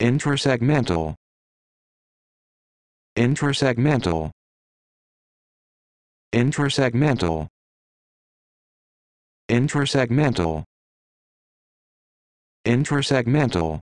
intersegmental intersegmental intersegmental intersegmental intersegmental